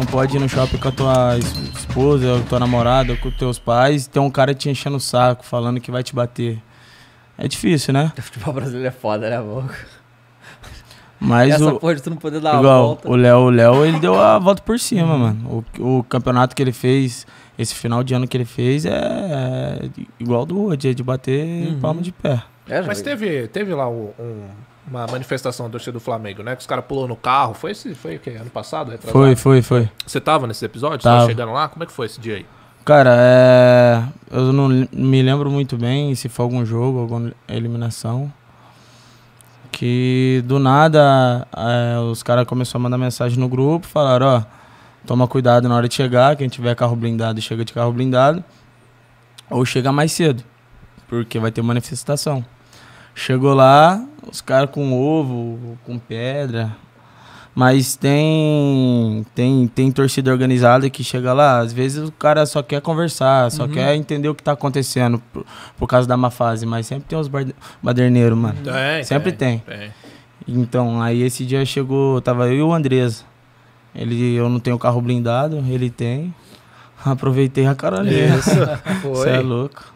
Não pode ir no shopping com a tua esposa, a tua namorada, com os teus pais, ter um cara te enchendo o saco, falando que vai te bater. É difícil, né? O futebol brasileiro é foda, né, louco? Mas Essa o, porra de tu não poder dar igual, a volta. O Léo, Léo, ele deu a volta por cima, mano. O, o campeonato que ele fez, esse final de ano que ele fez, é, é igual do hoje, é de bater uhum. palma de pé. É, Mas teve, teve lá um, uma manifestação do torcida do Flamengo, né? Que os caras pulou no carro. Foi esse, foi o quê? Ano passado? Retrasado? Foi, foi, foi. Você tava nesse episódio? Tava. Você tava chegando lá? Como é que foi esse dia aí? Cara, é... eu não me lembro muito bem se foi algum jogo, alguma eliminação. Que do nada é, os caras começaram a mandar mensagem no grupo, falaram, ó, toma cuidado na hora de chegar, quem tiver carro blindado chega de carro blindado. Ou chega mais cedo, porque vai ter manifestação. Chegou lá, os caras com ovo, com pedra. Mas tem, tem tem torcida organizada que chega lá, às vezes o cara só quer conversar, só uhum. quer entender o que tá acontecendo por, por, causa da má fase, mas sempre tem os baderneiros, mano. É, sempre é, tem. É. Então, aí esse dia chegou, tava eu e o Andrés. Ele, eu não tenho carro blindado, ele tem. Aproveitei a cara Isso, é foi. Você é louco.